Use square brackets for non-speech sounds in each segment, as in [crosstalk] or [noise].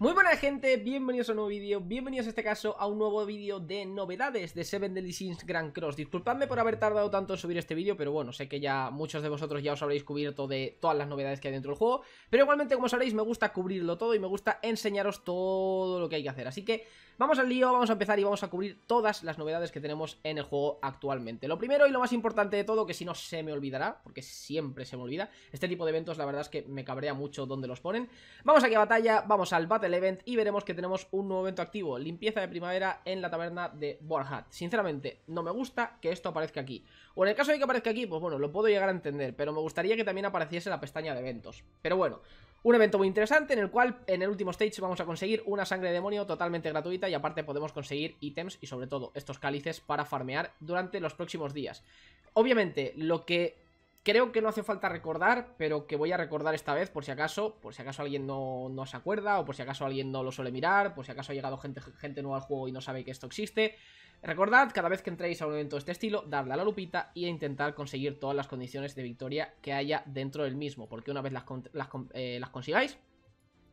Muy buena gente, bienvenidos a un nuevo vídeo, bienvenidos en este caso a un nuevo vídeo de novedades de Seven Deadly Sins Grand Cross Disculpadme por haber tardado tanto en subir este vídeo, pero bueno, sé que ya muchos de vosotros ya os habréis cubierto de todas las novedades que hay dentro del juego Pero igualmente, como sabréis, me gusta cubrirlo todo y me gusta enseñaros todo lo que hay que hacer, así que Vamos al lío, vamos a empezar y vamos a cubrir todas las novedades que tenemos en el juego actualmente. Lo primero y lo más importante de todo, que si no se me olvidará, porque siempre se me olvida, este tipo de eventos la verdad es que me cabrea mucho donde los ponen. Vamos aquí a batalla, vamos al Battle Event y veremos que tenemos un nuevo evento activo, limpieza de primavera en la taberna de Borhat. Sinceramente, no me gusta que esto aparezca aquí. O en el caso de que aparezca aquí, pues bueno, lo puedo llegar a entender, pero me gustaría que también apareciese la pestaña de eventos. Pero bueno, un evento muy interesante en el cual en el último stage vamos a conseguir una sangre de demonio totalmente gratuita y aparte podemos conseguir ítems y sobre todo estos cálices para farmear durante los próximos días. Obviamente, lo que creo que no hace falta recordar, pero que voy a recordar esta vez por si acaso, por si acaso alguien no, se acuerda o por si acaso alguien no lo suele mirar, por si acaso ha llegado gente, gente nueva al juego y no sabe que esto existe... Recordad, cada vez que entréis a un evento de este estilo, darle a la lupita y intentar conseguir todas las condiciones de victoria que haya dentro del mismo, porque una vez las, eh, las consigáis,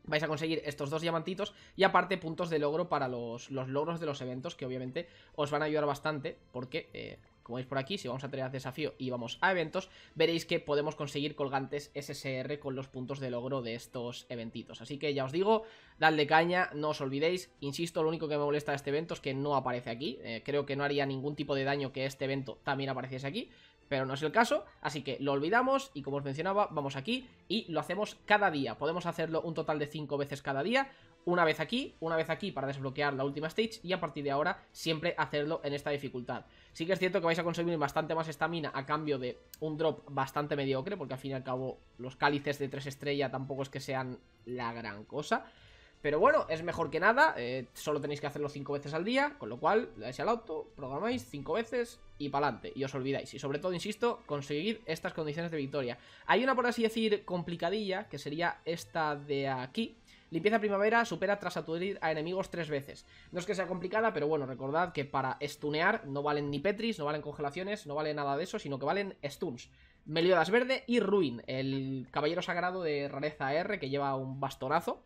vais a conseguir estos dos diamantitos y aparte puntos de logro para los, logros de los eventos que obviamente os van a ayudar bastante porque... Eh, como veis por aquí, si vamos a tener desafío y vamos a eventos, veréis que podemos conseguir colgantes SSR con los puntos de logro de estos eventitos. Así que ya os digo, dadle caña, no os olvidéis. Insisto, lo único que me molesta de este evento es que no aparece aquí. Eh, creo que no haría ningún tipo de daño que este evento también apareciese aquí pero no es el caso, así que lo olvidamos y como os mencionaba, vamos aquí y lo hacemos cada día. Podemos hacerlo un total de 5 veces cada día, una vez aquí, una vez aquí para desbloquear la última stage y a partir de ahora siempre hacerlo en esta dificultad. Sí que es cierto que vais a conseguir bastante más estamina a cambio de un drop bastante mediocre, porque al fin y al cabo los cálices de 3 estrellas tampoco es que sean la gran cosa... Pero bueno, es mejor que nada, eh, solo tenéis que hacerlo 5 veces al día, con lo cual le dais al auto, programáis 5 veces y pa'lante, y os olvidáis. Y sobre todo, insisto, conseguir estas condiciones de victoria. Hay una, por así decir, complicadilla, que sería esta de aquí, Limpieza primavera supera tras aturdir a enemigos 3 veces. No es que sea complicada, pero bueno, recordad que para stunear no valen ni Petris, no valen congelaciones, no vale nada de eso, sino que valen stuns. Meliodas Verde y Ruin, el caballero sagrado de rareza R que lleva un bastonazo,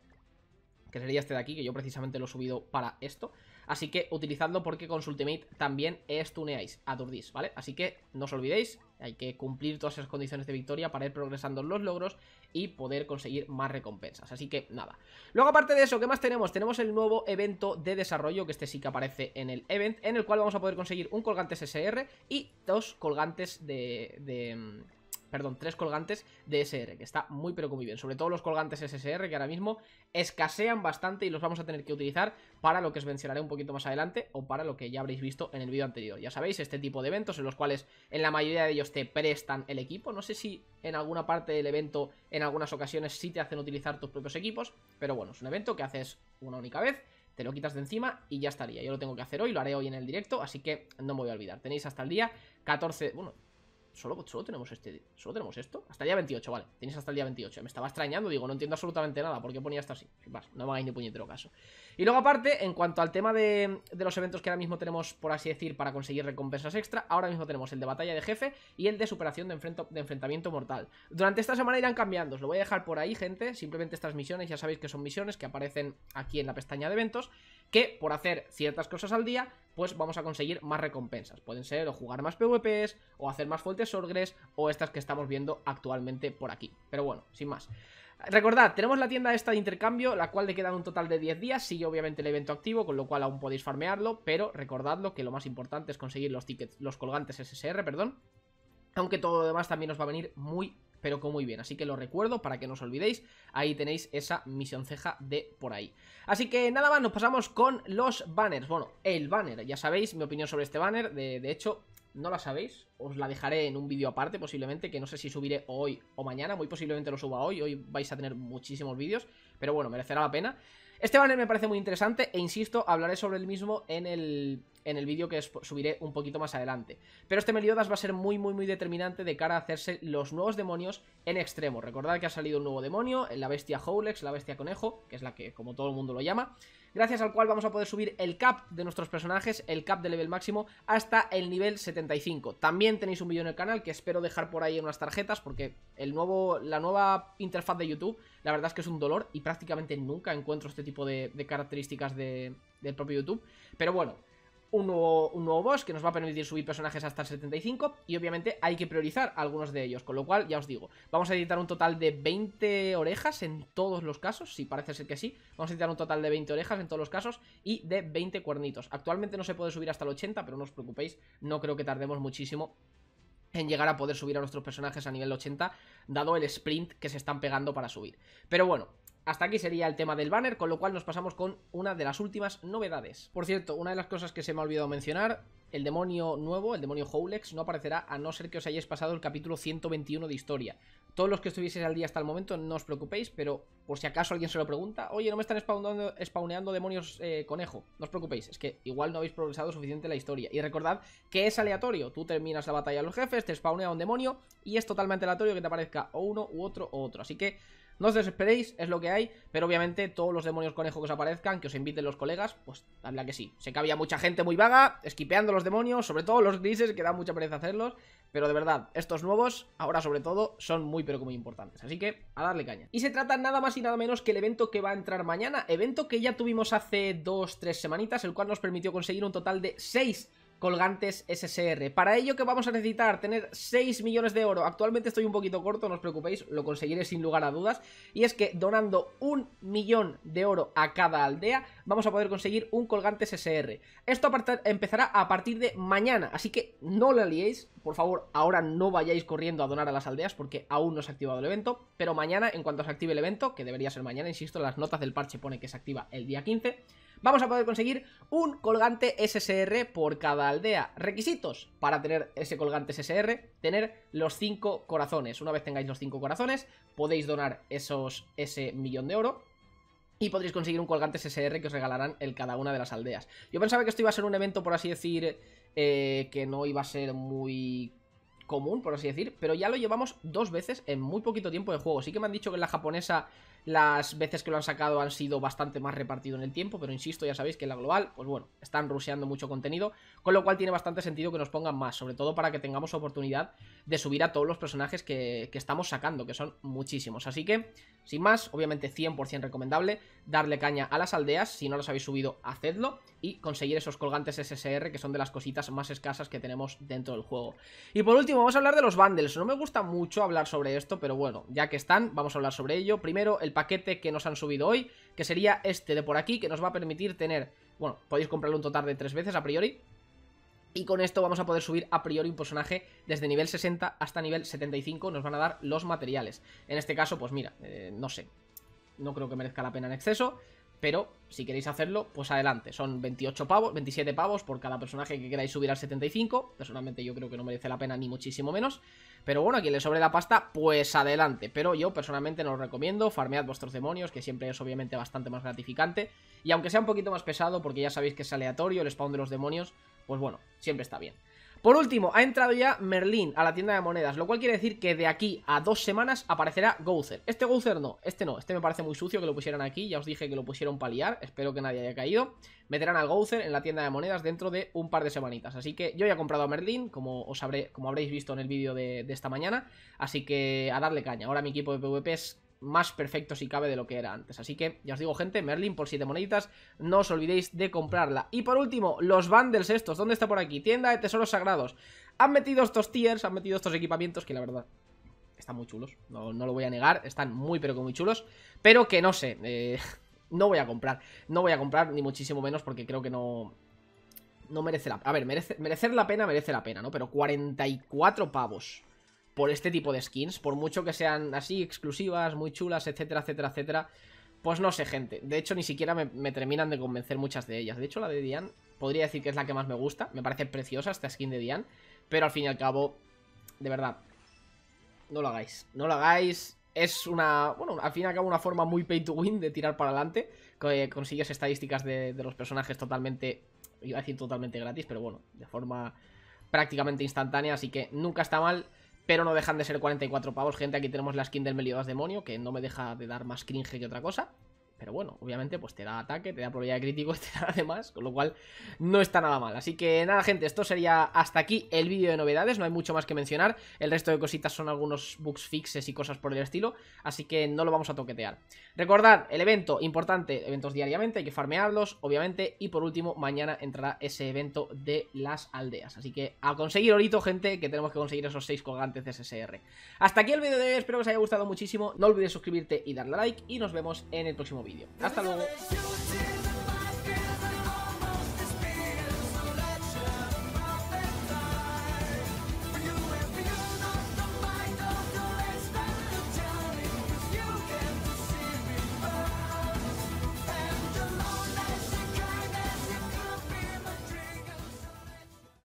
que sería este de aquí, que yo precisamente lo he subido para esto. Así que utilizadlo porque con su Ultimate también estuneáis, aturdís, ¿vale? Así que no os olvidéis, hay que cumplir todas esas condiciones de victoria para ir progresando en los logros y poder conseguir más recompensas. Así que nada. Luego aparte de eso, ¿qué más tenemos? Tenemos el nuevo evento de desarrollo, que este sí que aparece en el event, en el cual vamos a poder conseguir un colgante SSR y dos colgantes de mm, perdón, tres colgantes de SR, que está muy pero muy bien. Sobre todo los colgantes SSR que ahora mismo escasean bastante y los vamos a tener que utilizar para lo que os mencionaré un poquito más adelante o para lo que ya habréis visto en el vídeo anterior. Ya sabéis, este tipo de eventos en los cuales en la mayoría de ellos te prestan el equipo. No sé si en alguna parte del evento, en algunas ocasiones, sí te hacen utilizar tus propios equipos, pero bueno, es un evento que haces una única vez te lo quitas de encima y ya estaría. Yo lo tengo que hacer hoy, lo haré hoy en el directo, así que no me voy a olvidar. Tenéis hasta el día 14, bueno, Solo, tenemos este. Solo tenemos esto. Hasta el día 28, vale. Tienes hasta el día 28. Me estaba extrañando, digo, no entiendo absolutamente nada. ¿Por qué ponía hasta así? no me hagáis ni puñetero caso. Y luego, aparte, en cuanto al tema de, los eventos que ahora mismo tenemos, por así decir, para conseguir recompensas extra, ahora mismo tenemos el de batalla de jefe y el de superación de, de enfrentamiento mortal. Durante esta semana irán cambiando. Os lo voy a dejar por ahí, gente. Simplemente estas misiones, ya sabéis que son misiones que aparecen aquí en la pestaña de eventos que por hacer ciertas cosas al día pues vamos a conseguir más recompensas. Pueden ser o jugar más PvPs, o hacer más fuertes orgres, o estas que estamos viendo actualmente por aquí. Pero bueno, sin más. Recordad, tenemos la tienda esta de intercambio, la cual le queda un total de 10 días, sigue obviamente el evento activo, con lo cual aún podéis farmearlo, pero recordadlo que lo más importante es conseguir los tickets, los colgantes SSR, perdón. Aunque todo lo demás también os va a venir muy pero con muy bien. Así que lo recuerdo para que no os olvidéis. Ahí tenéis esa misión ceja de por ahí. Así que nada más, nos pasamos con los banners. Bueno, el banner. Ya sabéis mi opinión sobre este banner. De, de hecho, no la sabéis. Os la dejaré en un vídeo aparte posiblemente, que no sé si subiré hoy o mañana. Muy posiblemente lo suba hoy. Hoy vais a tener muchísimos vídeos. Pero bueno, merecerá la pena. Este banner me parece muy interesante e insisto, hablaré sobre el mismo en el en el vídeo que subiré un poquito más adelante. Pero este Meliodas va a ser muy muy muy determinante de cara a hacerse los nuevos demonios en extremo. Recordad que ha salido un nuevo demonio, la bestia Howlex, la bestia conejo, que es la que como todo el mundo lo llama, gracias al cual vamos a poder subir el cap de nuestros personajes, el cap de nivel máximo, hasta el nivel 75. También tenéis un vídeo en el canal que espero dejar por ahí en unas tarjetas porque el nuevo, la nueva interfaz de YouTube la verdad es que es un dolor y prácticamente nunca encuentro este tipo de, características del propio YouTube. Pero bueno, un nuevo, boss que nos va a permitir subir personajes hasta el 75 y obviamente hay que priorizar algunos de ellos, con lo cual ya os digo, vamos a editar un total de 20 orejas en todos los casos, si parece ser que sí, vamos a editar un total de 20 orejas en todos los casos y de 20 cuernitos. Actualmente no se puede subir hasta el 80, pero no os preocupéis, no creo que tardemos muchísimo en llegar a poder subir a nuestros personajes a nivel 80, dado el sprint que se están pegando para subir. Pero bueno, hasta aquí sería el tema del banner, con lo cual nos pasamos con una de las últimas novedades. Por cierto, una de las cosas que se me ha olvidado mencionar, el demonio nuevo, el demonio Howlex, no aparecerá a no ser que os hayáis pasado el capítulo 121 de historia. Todos los que estuvieseis al día hasta el momento, no os preocupéis, pero por si acaso alguien se lo pregunta, oye, no me están spawnando, spawneando demonios eh, conejo. No os preocupéis, es que igual no habéis progresado suficiente la historia. Y recordad que es aleatorio, tú terminas la batalla de los jefes, te spawnea un demonio y es totalmente aleatorio que te aparezca o uno u otro u otro. Así que no os desesperéis, es lo que hay, pero obviamente todos los demonios conejo que os aparezcan, que os inviten los colegas, pues habla que sí. Sé que había mucha gente muy vaga, esquipeando los demonios, sobre todo los grises, que da mucha pereza hacerlos, pero de verdad, estos nuevos, ahora sobre todo, son muy pero que muy importantes, así que a darle caña. Y se trata nada más y nada menos que el evento que va a entrar mañana, evento que ya tuvimos hace dos, tres semanitas, el cual nos permitió conseguir un total de seis colgantes SSR. Para ello que vamos a necesitar tener 6 millones de oro. Actualmente estoy un poquito corto, no os preocupéis, lo conseguiré sin lugar a dudas. Y es que donando un millón de oro a cada aldea, vamos a poder conseguir un colgante SSR. Esto empezará a partir de mañana, así que no la liéis. Por favor, ahora no vayáis corriendo a donar a las aldeas porque aún no se ha activado el evento. Pero mañana, en cuanto se active el evento, que debería ser mañana, insisto, las notas del parche pone que se activa el día 15 vamos a poder conseguir un colgante SSR por cada aldea. Requisitos para tener ese colgante SSR, tener los cinco corazones. Una vez tengáis los cinco corazones, podéis donar esos ese millón de oro y podréis conseguir un colgante SSR que os regalarán en cada una de las aldeas. Yo pensaba que esto iba a ser un evento, por así decir, eh, que no iba a ser muy común, por así decir, pero ya lo llevamos dos veces en muy poquito tiempo de juego. Sí que me han dicho que en la japonesa las veces que lo han sacado han sido bastante más repartido en el tiempo, pero insisto, ya sabéis que en la global, pues bueno, están ruseando mucho contenido, con lo cual tiene bastante sentido que nos pongan más, sobre todo para que tengamos oportunidad de subir a todos los personajes que, estamos sacando, que son muchísimos. Así que, sin más, obviamente 100% recomendable darle caña a las aldeas, si no las habéis subido, hacedlo, y conseguir esos colgantes SSR, que son de las cositas más escasas que tenemos dentro del juego. Y por último, vamos a hablar de los bundles. No me gusta mucho hablar sobre esto, pero bueno, ya que están, vamos a hablar sobre ello. Primero, el paquete que nos han subido hoy, que sería este de por aquí, que nos va a permitir tener, bueno, podéis comprarlo un total de tres veces a priori, y con esto vamos a poder subir a priori un personaje desde nivel 60 hasta nivel 75, nos van a dar los materiales. En este caso, pues mira, eh, no sé, no creo que merezca la pena en exceso, pero si queréis hacerlo, pues adelante. Son 28 pavos, 27 pavos por cada personaje que queráis subir al 75. Personalmente yo creo que no merece la pena ni muchísimo menos. Pero bueno, a quien le sobre la pasta, pues adelante. Pero yo personalmente no os recomiendo. Farmead vuestros demonios, que siempre es obviamente bastante más gratificante. Y aunque sea un poquito más pesado, porque ya sabéis que es aleatorio el spawn de los demonios, pues bueno, siempre está bien. Por último, ha entrado ya Merlin a la tienda de monedas, lo cual quiere decir que de aquí a dos semanas aparecerá Gouther. Este Gouther no, este no, este me parece muy sucio que lo pusieran aquí, ya os dije que lo pusieron paliar liar, espero que nadie haya caído. Meterán al Gouther en la tienda de monedas dentro de un par de semanitas, así que yo ya he comprado a Merlin, como, os como habréis visto en el vídeo de, de esta mañana, así que a darle caña. Ahora mi equipo de PvP es más perfecto si cabe de lo que era antes. Así que, ya os digo gente, Merlin por 7 moneditas, no os olvidéis de comprarla. Y por último, los bundles estos, ¿dónde está por aquí? Tienda de tesoros sagrados. Han metido estos tiers, han metido estos equipamientos que la verdad están muy chulos, no, lo voy a negar, están muy pero que muy chulos, pero que no sé, eh, [laughs] no voy a comprar, no voy a comprar ni muchísimo menos porque creo que no, no merece la... A ver, merecer la pena merece la pena, ¿no? Pero 44 pavos por este tipo de skins, por mucho que sean así, exclusivas, muy chulas, etcétera, etcétera, etcétera. Pues no sé, gente. De hecho, ni siquiera me, terminan de convencer muchas de ellas. De hecho, la de Dian podría decir que es la que más me gusta. Me parece preciosa esta skin de Dian. Pero al fin y al cabo, de verdad, no lo hagáis. No lo hagáis. Es una, bueno, al fin y al cabo una forma muy pay to win de tirar para adelante. Que eh, consigues estadísticas de, de los personajes totalmente, iba a decir totalmente gratis, pero bueno, de forma prácticamente instantánea. Así que nunca está mal pero no dejan de ser 44 pavos, gente. Aquí tenemos la skin del Meliodas Demonio, que no me deja de dar más cringe que otra cosa. Pero bueno, obviamente pues te da ataque, te da probabilidad de crítico, [laughs] te da además, con lo cual no está nada mal. Así que nada gente, esto sería hasta aquí el vídeo de novedades, no hay mucho más que mencionar. El resto de cositas son algunos bugs fixes y cosas por el estilo, así que no lo vamos a toquetear. Recordad, el evento, importante, eventos diariamente, hay que farmearlos, obviamente. Y por último, mañana entrará ese evento de las aldeas. Así que a conseguir orito, gente, que tenemos que conseguir esos 6 colgantes de SSR. Hasta aquí el vídeo de hoy, espero que os haya gustado muchísimo. No olvides suscribirte y darle like y nos vemos en el próximo vídeo. Hasta luego.